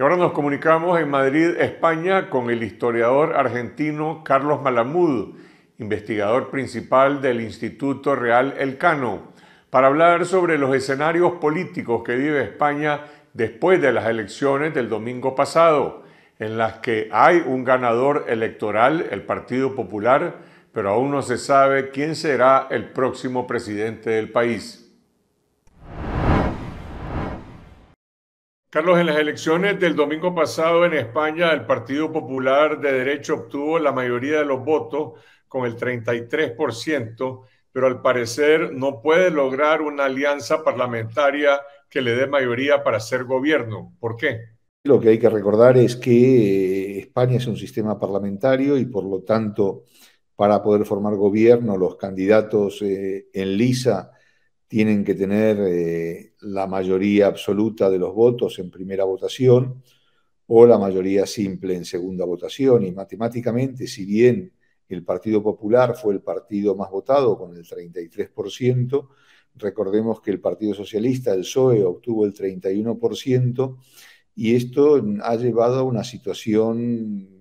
Y ahora nos comunicamos en Madrid, España, con el historiador argentino Carlos Malamud, investigador principal del Instituto Real Elcano, para hablar sobre los escenarios políticos que vive España después de las elecciones del domingo pasado, en las que hay un ganador electoral, el Partido Popular, pero aún no se sabe quién será el próximo presidente del país. Carlos, en las elecciones del domingo pasado en España, el Partido Popular de Derecho obtuvo la mayoría de los votos con el 33%, pero al parecer no puede lograr una alianza parlamentaria que le dé mayoría para ser gobierno. ¿Por qué? Lo que hay que recordar es que eh, España es un sistema parlamentario y por lo tanto para poder formar gobierno los candidatos eh, en lisa tienen que tener eh, la mayoría absoluta de los votos en primera votación o la mayoría simple en segunda votación. Y matemáticamente, si bien el Partido Popular fue el partido más votado con el 33%, recordemos que el Partido Socialista, el PSOE, obtuvo el 31% y esto ha llevado a una situación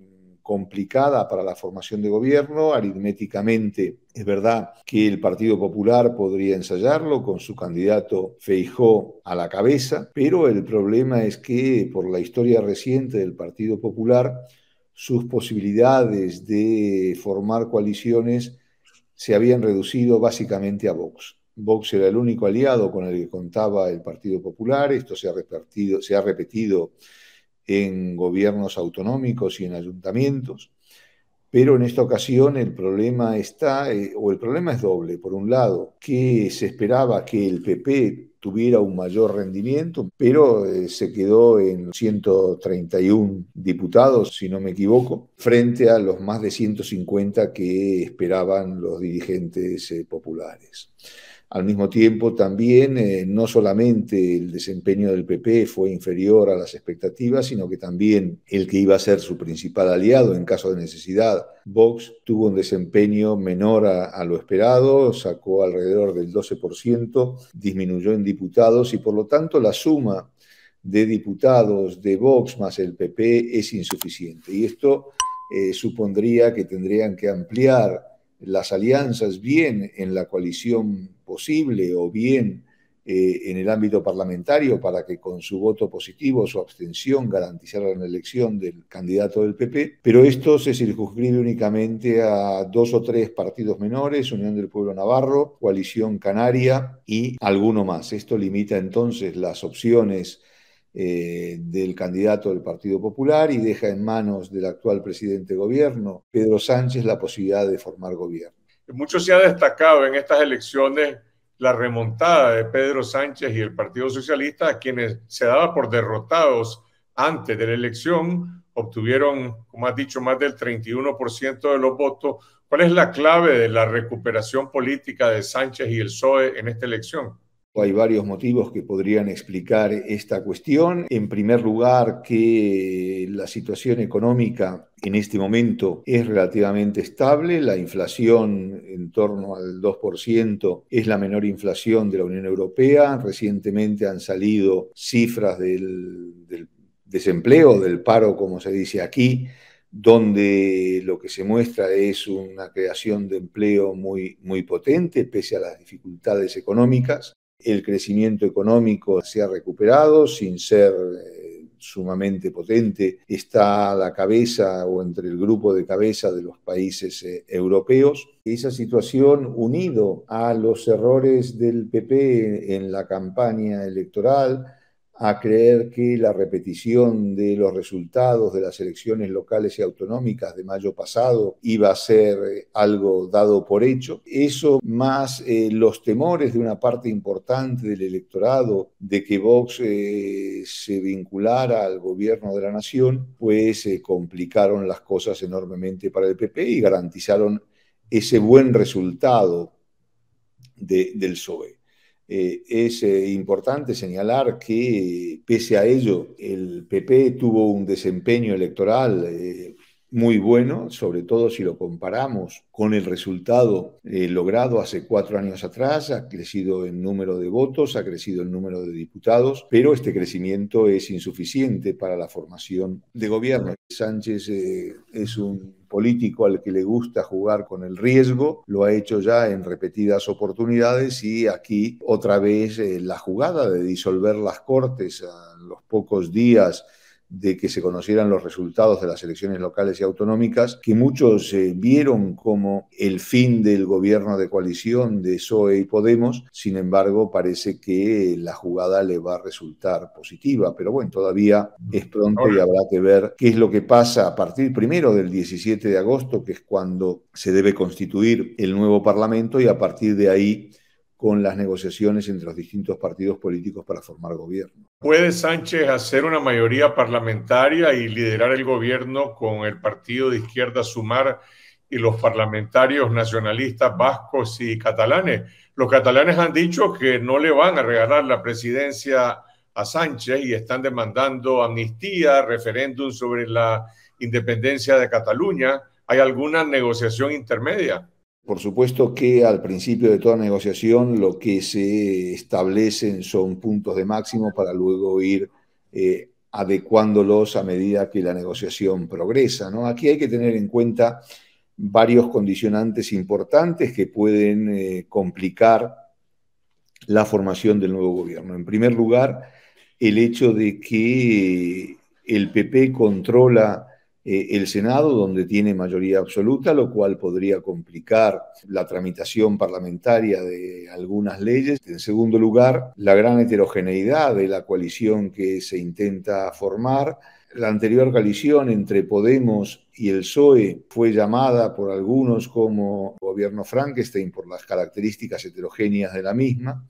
complicada para la formación de gobierno. Aritméticamente es verdad que el Partido Popular podría ensayarlo con su candidato Feijó a la cabeza, pero el problema es que por la historia reciente del Partido Popular, sus posibilidades de formar coaliciones se habían reducido básicamente a Vox. Vox era el único aliado con el que contaba el Partido Popular, esto se ha repetido, se ha repetido en gobiernos autonómicos y en ayuntamientos. Pero en esta ocasión el problema está, eh, o el problema es doble. Por un lado, que se esperaba que el PP tuviera un mayor rendimiento, pero eh, se quedó en 131 diputados, si no me equivoco, frente a los más de 150 que esperaban los dirigentes eh, populares. Al mismo tiempo, también eh, no solamente el desempeño del PP fue inferior a las expectativas, sino que también el que iba a ser su principal aliado en caso de necesidad, Vox, tuvo un desempeño menor a, lo esperado, sacó alrededor del 12%, disminuyó en diputados y por lo tanto la suma de diputados de Vox más el PP es insuficiente. Y esto eh, supondría que tendrían que ampliar las alianzas bien en la coalición posible o bien eh, en el ámbito parlamentario para que con su voto positivo, o su abstención, garantizaran la elección del candidato del PP, pero esto se circunscribe únicamente a dos o tres partidos menores, Unión del Pueblo Navarro, Coalición Canaria y alguno más. Esto limita entonces las opciones eh, del candidato del Partido Popular y deja en manos del actual presidente de gobierno, Pedro Sánchez, la posibilidad de formar gobierno. Mucho se ha destacado en estas elecciones la remontada de Pedro Sánchez y el Partido Socialista, quienes se daba por derrotados antes de la elección, obtuvieron, como has dicho, más del 31% de los votos. ¿Cuál es la clave de la recuperación política de Sánchez y el PSOE en esta elección? Hay varios motivos que podrían explicar esta cuestión. En primer lugar, que la situación económica en este momento es relativamente estable. La inflación en torno al 2% es la menor inflación de la Unión Europea. Recientemente han salido cifras del, desempleo, del paro, como se dice aquí, donde lo que se muestra es una creación de empleo muy, muy potente, pese a las dificultades económicas el crecimiento económico se ha recuperado sin ser eh, sumamente potente, está a la cabeza o entre el grupo de cabeza de los países eh, europeos. Esa situación unido a los errores del PP en la campaña electoral, a creer que la repetición de los resultados de las elecciones locales y autonómicas de mayo pasado iba a ser eh, algo dado por hecho. Eso más eh, los temores de una parte importante del electorado de que Vox eh, se vinculara al gobierno de la nación, pues complicaron las cosas enormemente para el PP y garantizaron ese buen resultado del SOE. Eh, es eh, importante señalar que, pese a ello, el PP tuvo un desempeño electoral eh, muy bueno, sobre todo si lo comparamos con el resultado eh, logrado hace cuatro años atrás. Ha crecido el número de votos, ha crecido el número de diputados, pero este crecimiento es insuficiente para la formación de gobierno. Sánchez eh, es un político al que le gusta jugar con el riesgo, lo ha hecho ya en repetidas oportunidades y aquí otra vez eh, la jugada de disolver las cortes a los pocos días de que se conocieran los resultados de las elecciones locales y autonómicas, que muchos eh, vieron como el fin del gobierno de coalición de PSOE y Podemos. Sin embargo, parece que la jugada le va a resultar positiva, pero bueno, todavía es pronto y habrá que ver qué es lo que pasa a partir primero del 17 de agosto, que es cuando se debe constituir el nuevo Parlamento y a partir de ahí con las negociaciones entre los distintos partidos políticos para formar gobierno. ¿Puede Sánchez hacer una mayoría parlamentaria y liderar el gobierno con el partido de izquierda Sumar y los parlamentarios nacionalistas vascos y catalanes? Los catalanes han dicho que no le van a regalar la presidencia a Sánchez y están demandando amnistía, referéndum sobre la independencia de Cataluña. ¿Hay alguna negociación intermedia? Por supuesto que al principio de toda negociación lo que se establecen son puntos de máximo para luego ir eh, adecuándolos a medida que la negociación progresa. ¿no? Aquí hay que tener en cuenta varios condicionantes importantes que pueden eh, complicar la formación del nuevo gobierno. En primer lugar, el hecho de que el PP controla eh, el Senado, donde tiene mayoría absoluta, lo cual podría complicar la tramitación parlamentaria de algunas leyes. En segundo lugar, la gran heterogeneidad de la coalición que se intenta formar. La anterior coalición entre Podemos y el PSOE fue llamada por algunos como gobierno Frankenstein por las características heterogéneas de la misma.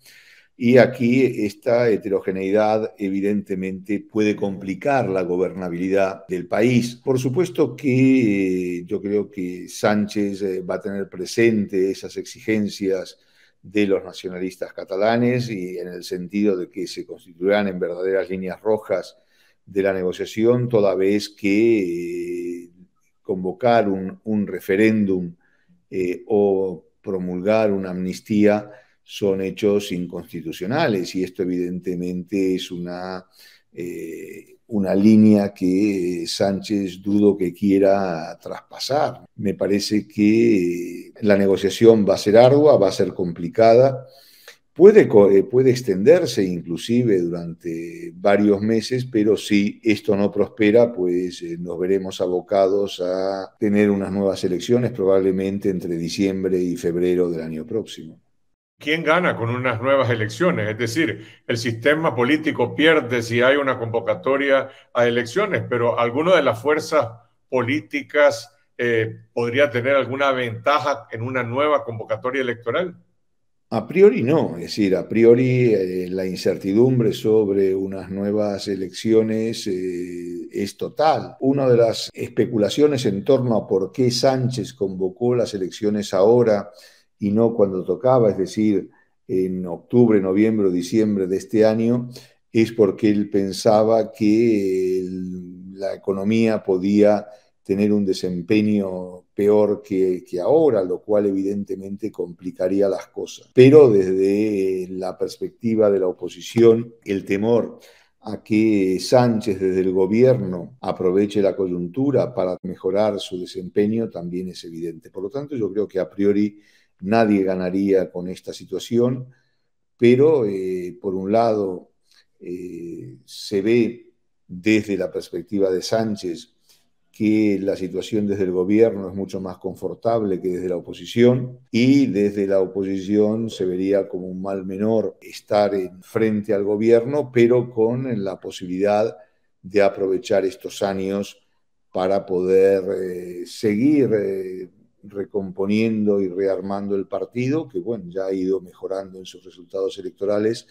Y aquí esta heterogeneidad evidentemente puede complicar la gobernabilidad del país. Por supuesto que eh, yo creo que Sánchez eh, va a tener presente esas exigencias de los nacionalistas catalanes y en el sentido de que se constituirán en verdaderas líneas rojas de la negociación, toda vez que eh, convocar un, referéndum o promulgar una amnistía son hechos inconstitucionales y esto evidentemente es una, eh, una línea que Sánchez dudo que quiera traspasar. Me parece que la negociación va a ser ardua, va a ser complicada. Puede, eh, puede, extenderse inclusive durante varios meses, pero si esto no prospera, pues eh, nos veremos abocados a tener unas nuevas elecciones probablemente entre diciembre y febrero del año próximo. ¿quién gana con unas nuevas elecciones? Es decir, el sistema político pierde si hay una convocatoria a elecciones, pero alguna de las fuerzas políticas eh, podría tener alguna ventaja en una nueva convocatoria electoral. A priori no, es decir, a priori eh, la incertidumbre sobre unas nuevas elecciones eh, es total. Una de las especulaciones en torno a por qué Sánchez convocó las elecciones ahora y no cuando tocaba, es decir, en octubre, noviembre o diciembre de este año, es porque él pensaba que la economía podía tener un desempeño peor que, que, ahora, lo cual evidentemente complicaría las cosas. Pero desde eh, la perspectiva de la oposición, el temor a que Sánchez desde el gobierno aproveche la coyuntura para mejorar su desempeño también es evidente. Por lo tanto, yo creo que a priori nadie ganaría con esta situación, pero eh, por un lado eh, se ve desde la perspectiva de Sánchez que la situación desde el gobierno es mucho más confortable que desde la oposición y desde la oposición se vería como un mal menor estar en frente al gobierno, pero con la posibilidad de aprovechar estos años para poder eh, seguir recomponiendo y rearmando el partido, que bueno, ya ha ido mejorando en sus resultados electorales,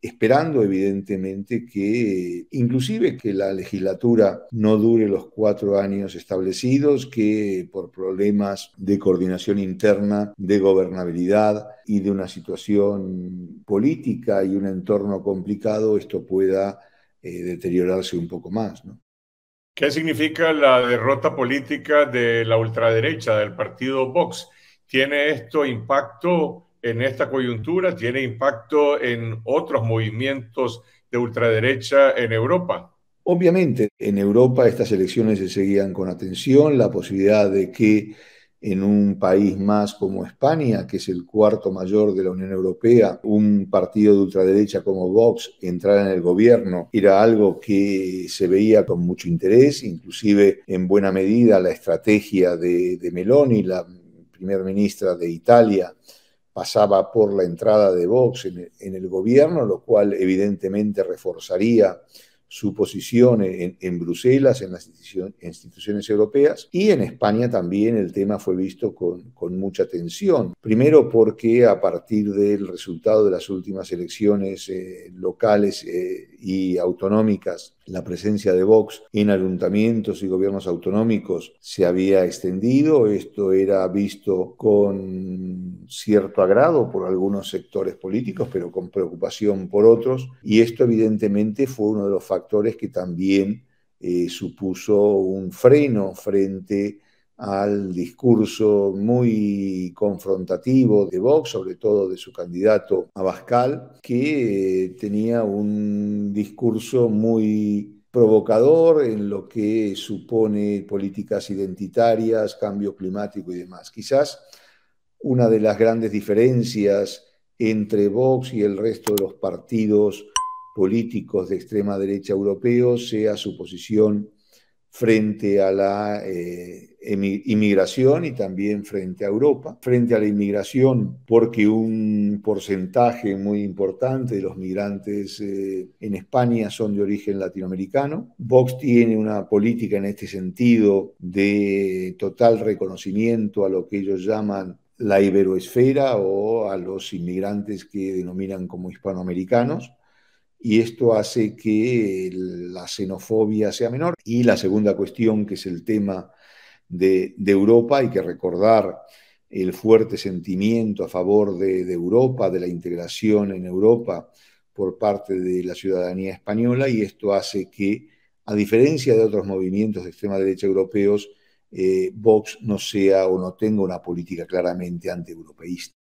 esperando evidentemente que inclusive que la legislatura no dure los cuatro años establecidos, que por problemas de coordinación interna, de gobernabilidad y de una situación política y un entorno complicado, esto pueda eh, deteriorarse un poco más. ¿no? ¿Qué significa la derrota política de la ultraderecha, del partido Vox? ¿Tiene esto impacto en esta coyuntura? ¿Tiene impacto en otros movimientos de ultraderecha en Europa? Obviamente, en Europa estas elecciones se seguían con atención, la posibilidad de que en un país más como España, que es el cuarto mayor de la Unión Europea, un partido de ultraderecha como Vox entrar en el gobierno era algo que se veía con mucho interés, inclusive en buena medida la estrategia de, Meloni, la primer ministra de Italia, pasaba por la entrada de Vox en el gobierno, lo cual evidentemente reforzaría su posición en, Bruselas, en las instituciones, europeas, y en España también el tema fue visto con, mucha tensión. Primero porque a partir del resultado de las últimas elecciones eh, locales eh, y autonómicas, la presencia de Vox en ayuntamientos y gobiernos autonómicos se había extendido. Esto era visto con cierto agrado por algunos sectores políticos, pero con preocupación por otros. Y esto evidentemente fue uno de los factores que también eh, supuso un freno frente a al discurso muy confrontativo de Vox, sobre todo de su candidato Abascal, que eh, tenía un discurso muy provocador en lo que supone políticas identitarias, cambio climático y demás. Quizás una de las grandes diferencias entre Vox y el resto de los partidos políticos de extrema derecha europeos sea su posición frente a la eh, inmigración y también frente a Europa, frente a la inmigración, porque un porcentaje muy importante de los migrantes eh, en España son de origen latinoamericano. Vox tiene una política en este sentido de total reconocimiento a lo que ellos llaman la iberoesfera o a los inmigrantes que denominan como hispanoamericanos y esto hace que la xenofobia sea menor. Y la segunda cuestión, que es el tema de, Europa, hay que recordar el fuerte sentimiento a favor de, Europa, de la integración en Europa por parte de la ciudadanía española y esto hace que, a diferencia de otros movimientos de extrema derecha europeos, eh, Vox no sea o no tenga una política claramente antieuropeísta.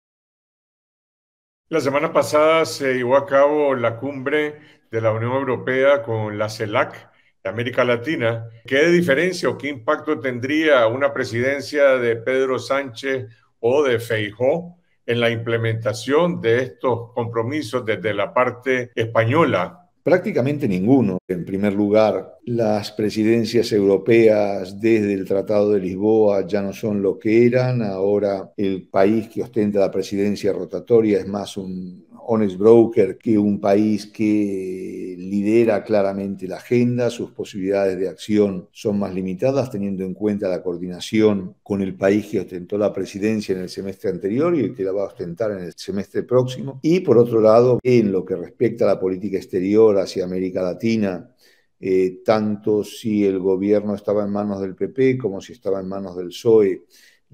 La semana pasada se llevó a cabo la cumbre de la Unión Europea con la CELAC de América Latina. ¿Qué diferencia o qué impacto tendría una presidencia de Pedro Sánchez o de Feijó en la implementación de estos compromisos desde la parte española Prácticamente ninguno. En primer lugar, las presidencias europeas desde el Tratado de Lisboa ya no son lo que eran. Ahora el país que ostenta la presidencia rotatoria es más un Honest Broker que un país que lidera claramente la agenda, sus posibilidades de acción son más limitadas, teniendo en cuenta la coordinación con el país que ostentó la presidencia en el semestre anterior y que la va a ostentar en el semestre próximo. Y por otro lado, en lo que respecta a la política exterior hacia América Latina, eh, tanto si el gobierno estaba en manos del PP como si estaba en manos del PSOE,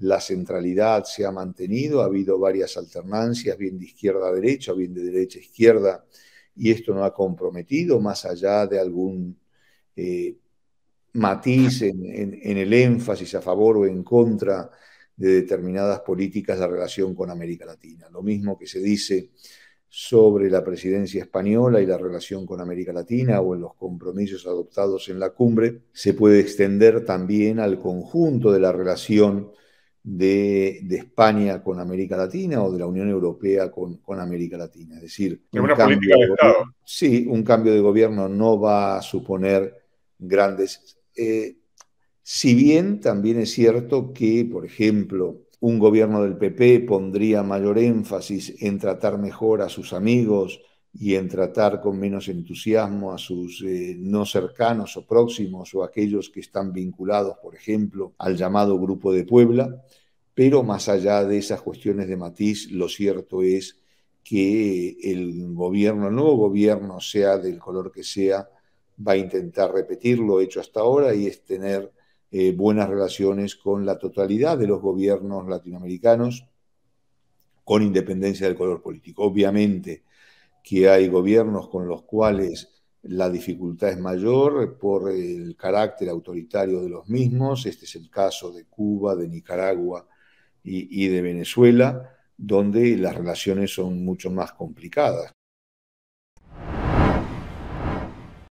la centralidad se ha mantenido, ha habido varias alternancias, bien de izquierda a derecha, bien de derecha a izquierda, y esto no ha comprometido, más allá de algún eh, matiz en, en el énfasis a favor o en contra de determinadas políticas de relación con América Latina. Lo mismo que se dice sobre la presidencia española y la relación con América Latina o en los compromisos adoptados en la cumbre, se puede extender también al conjunto de la relación de, España con América Latina o de la Unión Europea con, América Latina. Es decir, un cambio de sí, un cambio de gobierno no va a suponer grandes. Eh, si bien también es cierto que, por ejemplo, un gobierno del PP pondría mayor énfasis en tratar mejor a sus amigos, y en tratar con menos entusiasmo a sus eh, no cercanos o próximos o aquellos que están vinculados, por ejemplo, al llamado Grupo de Puebla. Pero más allá de esas cuestiones de matiz, lo cierto es que el gobierno, el nuevo gobierno, sea del color que sea, va a intentar repetir lo hecho hasta ahora y es tener eh, buenas relaciones con la totalidad de los gobiernos latinoamericanos, con independencia del color político. Obviamente, que hay gobiernos con los cuales la dificultad es mayor por el carácter autoritario de los mismos. Este es el caso de Cuba, de Nicaragua y, y de Venezuela, donde las relaciones son mucho más complicadas.